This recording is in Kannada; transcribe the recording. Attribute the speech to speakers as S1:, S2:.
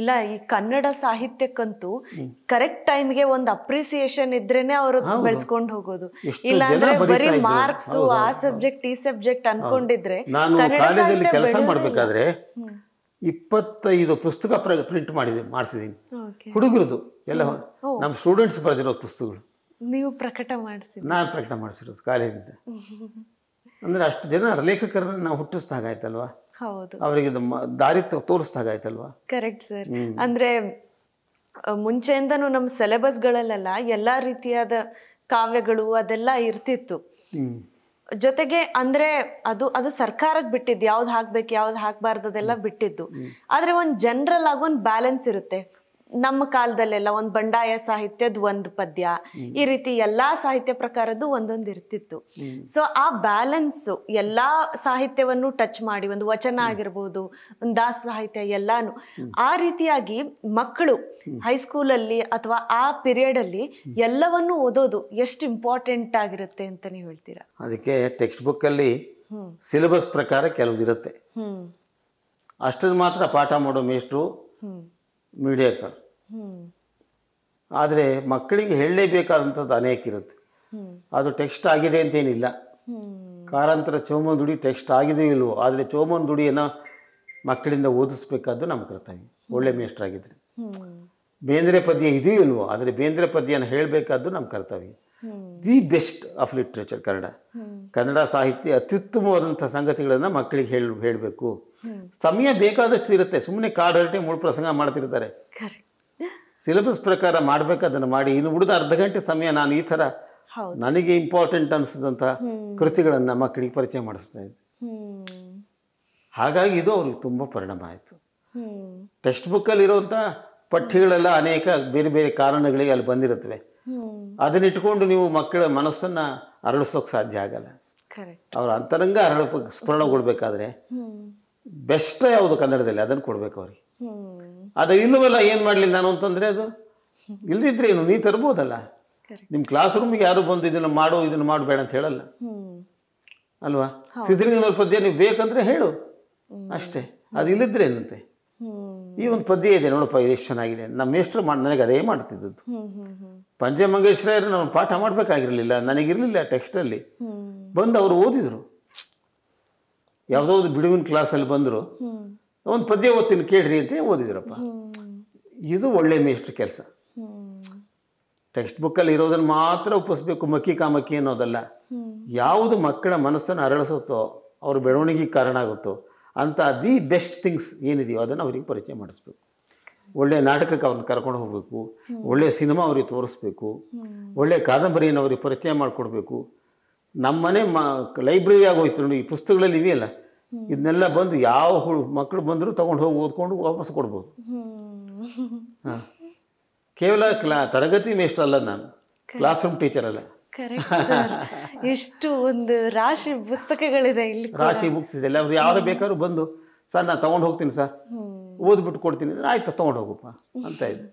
S1: ಇಲ್ಲ ಈ ಕನ್ನಡ ಸಾಹಿತ್ಯಕ್ಕಂತೂ ಕರೆಕ್ಟ್ ಟೈಮ್ಗೆ ಒಂದು ಅಪ್ರಿಸಿಯೇಷನ್ ಇದ್ರೇನೆ ಅವರು ಬೆಳೆಸ್ಕೊಂಡು ಹೋಗೋದು ಇಲ್ಲ ಅಂದ್ರೆ ಬರೀ ಮಾರ್ಕ್ಸ್ ಆ ಸಬ್ಜೆಕ್ಟ್ ಈ ಸಬ್ಜೆಕ್ಟ್ ಅನ್ಕೊಂಡಿದ್ರೆ ಕೆಲಸ ಮಾಡ್ಬೇಕಾದ್ರೆ
S2: ಇಪ್ಪತ್ತೈದು ಪುಸ್ತಕ ಪ್ರಿಂಟ್ ಮಾಡಿದೀನಿ ಮಾಡಿಸಿದೀನಿ ಹುಡುಗರದು ಎಲ್ಲ ನಮ್ಮ ಸ್ಟೂಡೆಂಟ್ಸ್ ಬರೆದಿರೋ ಪುಸ್ತಕಗಳು
S1: ನೀವು ಪ್ರಕಟ ಮಾಡಿಸಿ ನಾನು ಪ್ರಕಟ
S2: ಮಾಡಿಸಿರೋದು ಕಾಲೇಜಿಂದ ಅಂದರೆ ಅಷ್ಟು ಜನ ಲೇಖಕರನ್ನ ನಾವು ಹುಟ್ಟಿಸ್ದಾಗಾಯ್ತಲ್ವಾ ಹೌದು ಅವರಿಗೆ ದಾರಿ ತೋರಿಸ್ದಾಗಾಯ್ತಲ್ವಾ
S1: ಕರೆಕ್ಟ್ ಸರ್ ಅಂದ್ರೆ ಮುಂಚೆಯಿಂದನೂ ನಮ್ಮ ಗಳಲ್ಲೆಲ್ಲ ಎಲ್ಲಾ ರೀತಿಯಾದ ಕಾವ್ಯಗಳು ಅದೆಲ್ಲ ಇರ್ತಿತ್ತು ಜೊತೆಗೆ ಅಂದ್ರೆ ಅದು ಅದು ಸರ್ಕಾರಕ್ಕೆ ಬಿಟ್ಟಿದ್ದು ಯಾವ್ದು ಹಾಕ್ಬೇಕು ಯಾವ್ದು ಹಾಕ್ಬಾರ್ದು ಅದೆಲ್ಲ ಬಿಟ್ಟಿದ್ದು ಆದ್ರೆ ಒಂದ್ ಜನರಲ್ ಆಗಿ ಒಂದ್ ಬ್ಯಾಲೆನ್ಸ್ ಇರುತ್ತೆ ನಮ್ಮ ಕಾಲದಲ್ಲೆಲ್ಲ ಒಂದು ಬಂಡಾಯ ಸಾಹಿತ್ಯದ ಒಂದು ಪದ್ಯ ಈ ರೀತಿ ಎಲ್ಲಾ ಸಾಹಿತ್ಯ ಪ್ರಕಾರದ್ದು ಒಂದೊಂದು ಇರ್ತಿತ್ತು ಸೊ ಆ ಬ್ಯಾಲೆನ್ಸ್ ಎಲ್ಲಾ ಸಾಹಿತ್ಯವನ್ನು ಟಚ್ ಮಾಡಿ ಒಂದು ವಚನ ಆಗಿರ್ಬೋದು ಒಂದು ದಾಸ ಸಾಹಿತ್ಯ ಎಲ್ಲಾನು ಆ ರೀತಿಯಾಗಿ ಮಕ್ಕಳು ಅಲ್ಲಿ ಅಥವಾ ಆ ಪಿರಿಯಡ್ ಅಲ್ಲಿ ಎಲ್ಲವನ್ನು ಓದೋದು ಎಷ್ಟು ಇಂಪಾರ್ಟೆಂಟ್ ಆಗಿರುತ್ತೆ ಅಂತ ನೀವು ಹೇಳ್ತೀರಾ
S2: ಅದಕ್ಕೆ ಟೆಕ್ಸ್ಟ್ ಬುಕ್ ಅಲ್ಲಿ ಸಿಲೆಬಸ್ ಪ್ರಕಾರ ಕೆಲವ್ದಿರುತ್ತೆ ಅಷ್ಟು ಮಾತ್ರ ಪಾಠ ಮಾಡೋ ಮೇಷ್ಟ್ರು ಮೀಡಿಯಾಕ ಆದರೆ ಮಕ್ಕಳಿಗೆ ಹೇಳಲೇಬೇಕಾದಂಥದ್ದು ಅನೇಕ ಇರುತ್ತೆ ಅದು ಟೆಕ್ಸ್ಟ್ ಆಗಿದೆ ಅಂತೇನಿಲ್ಲ ಕಾರಾಂತರ ಚೋಮನ್ ದುಡಿ ಟೆಕ್ಸ್ಟ್ ಆಗಿದೆಯೋ ಇಲ್ವೋ ಆದರೆ ಚೋಮನ್ ದುಡಿಯನ್ನು ಮಕ್ಕಳಿಂದ ಓದಿಸ್ಬೇಕಾದ್ದು ನಮ್ಮ ಕರ್ತವ್ಯ ಒಳ್ಳೆ ಮೇಷ್ಟ್ರಾಗಿದ್ದರೆ ಬೇಂದ್ರೆ ಪದ್ಯ ಇದೆಯೋ ಇಲ್ವೋ ಆದರೆ ಬೇಂದ್ರೆ ಪದ್ಯನ ಹೇಳಬೇಕಾದ್ದು ನಮ್ಮ ಕರ್ತವ್ಯ the best of literature Kannada Kannada ಸಾಹಿತ್ಯ ಅತ್ಯುತ್ತಮವಾದಂಥ ಸಂಗತಿಗಳನ್ನು ಮಕ್ಕಳಿಗೆ ಹೇಳ ಹೇಳಬೇಕು ಸಮಯ ಬೇಕಾದಷ್ಟು ಇರುತ್ತೆ ಸುಮ್ಮನೆ ಹೊರಟೆ ಮೂಳು ಪ್ರಸಂಗ ಮಾಡ್ತಿರ್ತಾರೆ ಸಿಲೆಬಸ್ ಪ್ರಕಾರ ಅದನ್ನು ಮಾಡಿ ಇನ್ನು ಉಳಿದ ಅರ್ಧ ಗಂಟೆ ಸಮಯ ನಾನು ಈ ಥರ ನನಗೆ ಇಂಪಾರ್ಟೆಂಟ್ ಅನಿಸಿದಂಥ ಕೃತಿಗಳನ್ನು ಮಕ್ಕಳಿಗೆ ಪರಿಚಯ ಮಾಡಿಸ್ತಾ ಇದ್ದೆ ಹಾಗಾಗಿ ಇದು ಅವ್ರಿಗೆ ತುಂಬ ಪರಿಣಾಮ ಆಯಿತು ಟೆಕ್ಸ್ಟ್ ಬುಕ್ಕಲ್ಲಿರುವಂಥ ಪಠ್ಯಗಳೆಲ್ಲ ಅನೇಕ ಬೇರೆ ಬೇರೆ ಕಾರಣಗಳಿಗೆ ಅಲ್ಲಿ ಬಂದಿರುತ್ತವೆ ಇಟ್ಕೊಂಡು ನೀವು ಮಕ್ಕಳ ಮನಸ್ಸನ್ನ ಅರಳಿಸೋಕೆ ಸಾಧ್ಯ ಆಗಲ್ಲ ಅವ್ರ ಅಂತರಂಗ ಅರಳ ಕೊಡಬೇಕಾದ್ರೆ ಬೆಸ್ಟ್ ಯಾವುದು ಕನ್ನಡದಲ್ಲಿ ಅದನ್ನು ಕೊಡ್ಬೇಕು ಅವ್ರಿಗೆ ಅದು ಇಲ್ಲವಲ್ಲ ಏನು ಮಾಡಲಿ ನಾನು ಅಂತಂದ್ರೆ ಅದು ಇಲ್ದಿದ್ರೆ ಏನು ನೀ ತರ್ಬೋದಲ್ಲ ನಿಮ್ಮ ಕ್ಲಾಸ್ ರೂಮಿಗೆ ಯಾರು ಬಂದು ಇದನ್ನು ಮಾಡು ಇದನ್ನು ಮಾಡಬೇಡ ಅಂತ ಹೇಳಲ್ಲ ಅಲ್ವಾ ಸಿದ್ಧಲಿಂಗನ ಪದ್ಯ ನೀವು ಬೇಕಂದ್ರೆ ಹೇಳು ಅಷ್ಟೇ ಅದು ಇಲ್ಲಿದ್ರೆ ಏನಂತೆ ಈ ಒಂದು ಪದ್ಯ ಇದೆ ನೋಡಪ್ಪ ಎಷ್ಟು ಚೆನ್ನಾಗಿದೆ ನಮ್ಮ ಮೇಷ್ಟ್ರು ನನಗೆ ಅದೇ ಮಾಡ್ತಿದ್ದದ್ದು ಪಂಜೆ ಮಂಗೇಶ್ವರ ನಾನು ಪಾಠ ಮಾಡಬೇಕಾಗಿರಲಿಲ್ಲ ನನಗಿರಲಿಲ್ಲ ಟೆಕ್ಸ್ಟಲ್ಲಿ ಬಂದು ಅವರು ಓದಿದ್ರು ಯಾವುದಾದ್ರು ಬಿಡುವಿನ ಕ್ಲಾಸಲ್ಲಿ ಬಂದರು ಒಂದು ಪದ್ಯ ಓದ್ತೀನಿ ಕೇಳ್ರಿ ಅಂತ ಓದಿದ್ರಪ್ಪ ಇದು ಒಳ್ಳೆ ಮೇಷ್ಟ್ರ ಕೆಲಸ ಟೆಕ್ಸ್ಟ್ ಬುಕ್ಕಲ್ಲಿ ಇರೋದನ್ನು ಮಾತ್ರ ಒಪ್ಪಿಸ್ಬೇಕು ಮಕ್ಕಿ ಕಾಮಕ್ಕಿ ಅನ್ನೋದಲ್ಲ ಯಾವುದು ಮಕ್ಕಳ ಮನಸ್ಸನ್ನು ಅರಳಿಸುತ್ತೋ ಅವ್ರ ಬೆಳವಣಿಗೆ ಕಾರಣ ಆಗುತ್ತೋ ಅಂಥ ದಿ ಬೆಸ್ಟ್ ಥಿಂಗ್ಸ್ ಏನಿದೆಯೋ ಅದನ್ನು ಅವರಿಗೆ ಪರಿಚಯ ಮಾಡಿಸ್ಬೇಕು ಒಳ್ಳೆಯ ನಾಟಕಕ್ಕೆ ಅವ್ರನ್ನ ಕರ್ಕೊಂಡು ಹೋಗಬೇಕು ಒಳ್ಳೆಯ ಸಿನಿಮಾ ಅವ್ರಿಗೆ ತೋರಿಸ್ಬೇಕು ಒಳ್ಳೆಯ ಕಾದಂಬರಿಯನ್ನು ಅವ್ರಿಗೆ ಪರಿಚಯ ಮಾಡಿಕೊಡ್ಬೇಕು ನಮ್ಮನೆ ಮ ಲೈಬ್ರರಿಯಾಗಿ ಹೋಯ್ತು ನೋಡಿ ಈ ಪುಸ್ತಕಗಳಲ್ಲಿ ಇವೆಯಲ್ಲ ಇದನ್ನೆಲ್ಲ ಬಂದು ಯಾವ ಹುಳು ಮಕ್ಕಳು ಬಂದರೂ ತೊಗೊಂಡು ಹೋಗಿ ಓದ್ಕೊಂಡು ವಾಪಸ್ ಕೊಡ್ಬೋದು ಹಾಂ ಕೇವಲ ಕ್ಲಾ ತರಗತಿ ಮೇಷ್ಟ್ರಲ್ಲ ನಾನು ಕ್ಲಾಸ್ ರೂಮ್ ಟೀಚರಲ್ಲ
S1: ಎಷ್ಟು ಒಂದು ರಾಶಿ ಪುಸ್ತಕಗಳಿದೆ ಇಲ್ಲಿ ರಾಶಿ
S2: ಬುಕ್ಸ್ ಇದೆ ಯಾರು ಬೇಕಾದ್ರೂ ಬಂದು ಸರ್ ನಾನು ತಗೊಂಡು ಹೋಗ್ತೀನಿ ಸರ್ ಓದ್ಬಿಟ್ಟು ಕೊಡ್ತೀನಿ ಆಯ್ತು ತಗೊಂಡು ಹೋಗಪ್ಪ ಅಂತ ಇದೆ